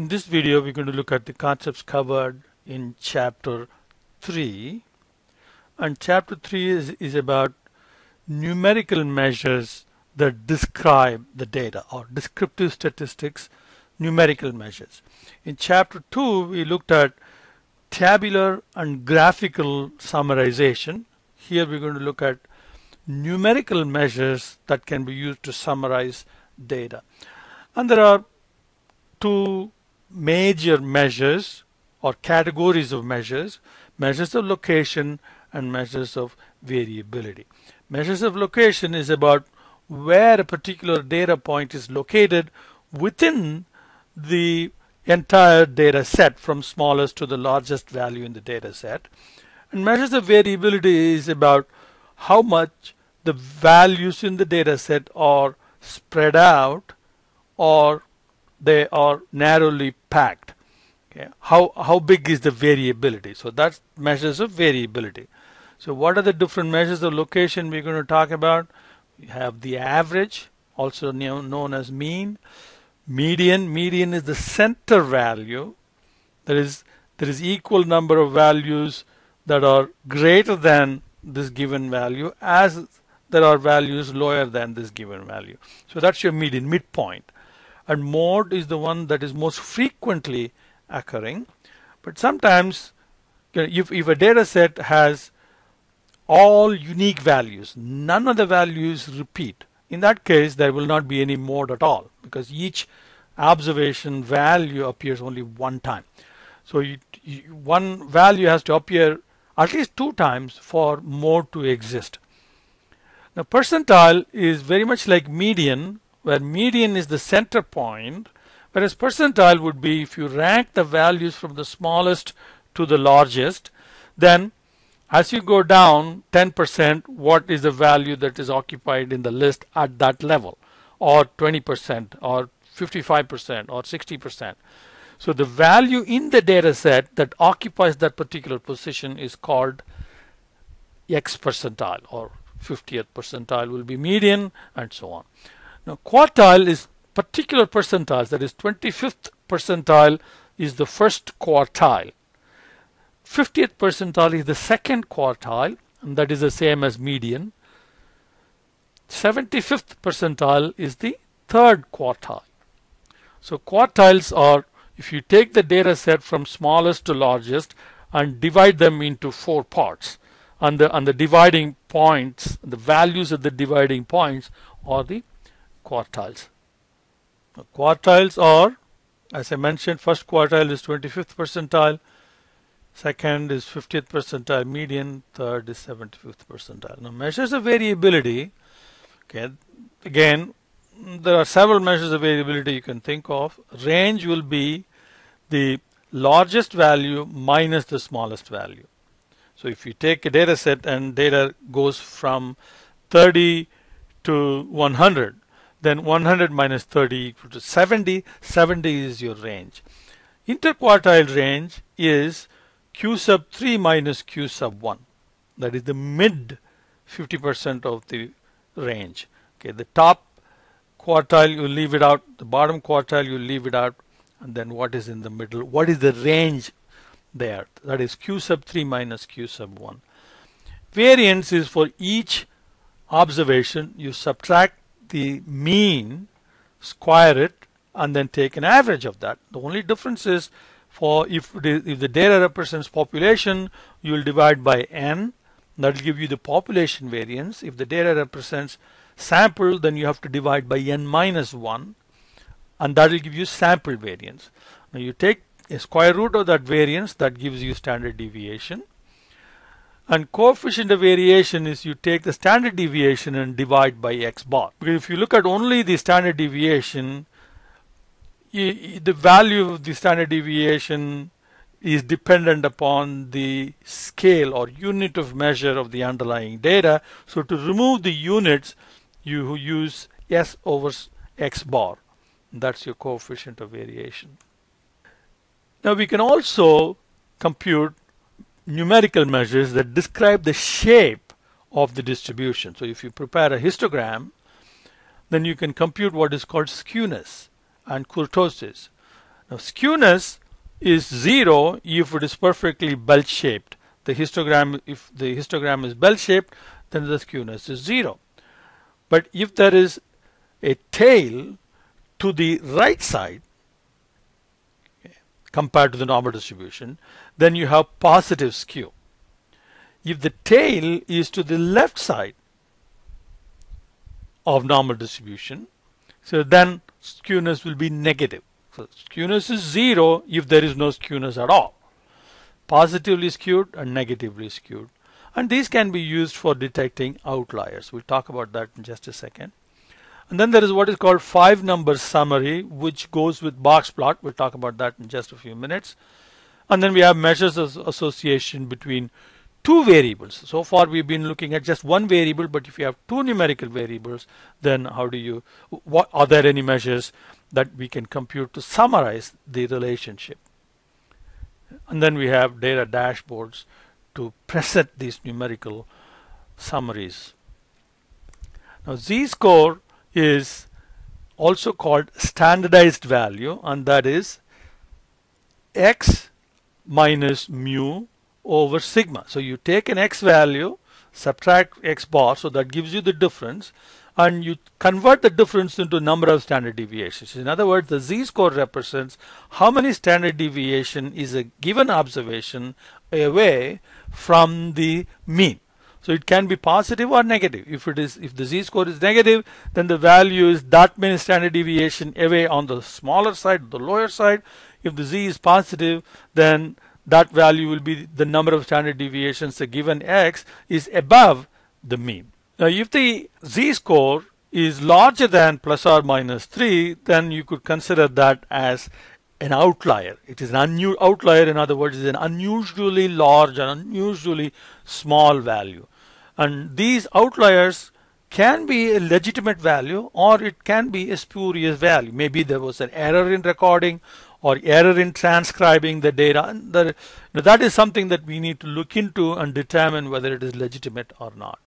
In this video, we're going to look at the concepts covered in Chapter 3. And Chapter 3 is, is about numerical measures that describe the data or descriptive statistics, numerical measures. In Chapter 2, we looked at tabular and graphical summarization. Here we're going to look at numerical measures that can be used to summarize data. And there are two major measures or categories of measures, measures of location and measures of variability. Measures of location is about where a particular data point is located within the entire data set from smallest to the largest value in the data set. And measures of variability is about how much the values in the data set are spread out or they are narrowly packed. Okay. How, how big is the variability? So that's measures of variability. So what are the different measures of location we're going to talk about? We have the average, also known as mean. Median, median is the center value. There is, there is equal number of values that are greater than this given value as there are values lower than this given value. So that's your median, midpoint and mode is the one that is most frequently occurring. But sometimes if, if a data set has all unique values, none of the values repeat. In that case, there will not be any mode at all because each observation value appears only one time. So you, you, one value has to appear at least two times for mode to exist. Now percentile is very much like median where median is the center point, whereas percentile would be if you rank the values from the smallest to the largest, then as you go down 10%, what is the value that is occupied in the list at that level, or 20%, or 55%, or 60%. So the value in the data set that occupies that particular position is called X percentile or 50th percentile will be median and so on. Now quartile is particular percentiles, that is 25th percentile is the first quartile. 50th percentile is the second quartile, and that is the same as median. 75th percentile is the third quartile. So quartiles are, if you take the data set from smallest to largest and divide them into four parts, and the, and the dividing points, the values of the dividing points are the quartiles. Now, quartiles are, as I mentioned, first quartile is 25th percentile, second is 50th percentile median, third is 75th percentile. Now, measures of variability, okay, again, there are several measures of variability you can think of. Range will be the largest value minus the smallest value. So if you take a data set and data goes from 30 to 100, then 100 minus 30 equal to 70. 70 is your range. Interquartile range is q sub 3 minus q sub 1. That is the mid 50% of the range. Okay, the top quartile you leave it out, the bottom quartile you leave it out, and then what is in the middle? What is the range there? That is q sub 3 minus q sub 1. Variance is for each observation you subtract the mean, square it, and then take an average of that. The only difference is for if, if the data represents population, you will divide by n. That will give you the population variance. If the data represents sample, then you have to divide by n minus 1. And that will give you sample variance. Now you take a square root of that variance, that gives you standard deviation and coefficient of variation is you take the standard deviation and divide by x bar because if you look at only the standard deviation the value of the standard deviation is dependent upon the scale or unit of measure of the underlying data so to remove the units you use s over x bar that's your coefficient of variation now we can also compute numerical measures that describe the shape of the distribution. So if you prepare a histogram, then you can compute what is called skewness and kurtosis. Now skewness is zero if it is perfectly bell-shaped. The histogram, if the histogram is bell-shaped, then the skewness is zero. But if there is a tail to the right side compared to the normal distribution, then you have positive skew. If the tail is to the left side of normal distribution, so then skewness will be negative. So skewness is zero if there is no skewness at all. Positively skewed and negatively skewed. And these can be used for detecting outliers. We'll talk about that in just a second. And then there is what is called five number summary, which goes with box plot. We'll talk about that in just a few minutes. And then we have measures of association between two variables. So far we've been looking at just one variable, but if you have two numerical variables, then how do you, what are there any measures that we can compute to summarize the relationship? And then we have data dashboards to present these numerical summaries. Now z-score is also called standardized value and that is x minus mu over sigma. So you take an x value, subtract x bar, so that gives you the difference, and you convert the difference into number of standard deviations. In other words, the z-score represents how many standard deviation is a given observation away from the mean. So it can be positive or negative. If it is, if the z-score is negative, then the value is that many standard deviation away on the smaller side, the lower side. If the z is positive, then that value will be the number of standard deviations the given x is above the mean. Now, if the z score is larger than plus or minus 3, then you could consider that as an outlier. It is an unu- outlier, in other words, is an unusually large and unusually small value. And these outliers can be a legitimate value or it can be a spurious value. Maybe there was an error in recording or error in transcribing the data. The, that is something that we need to look into and determine whether it is legitimate or not.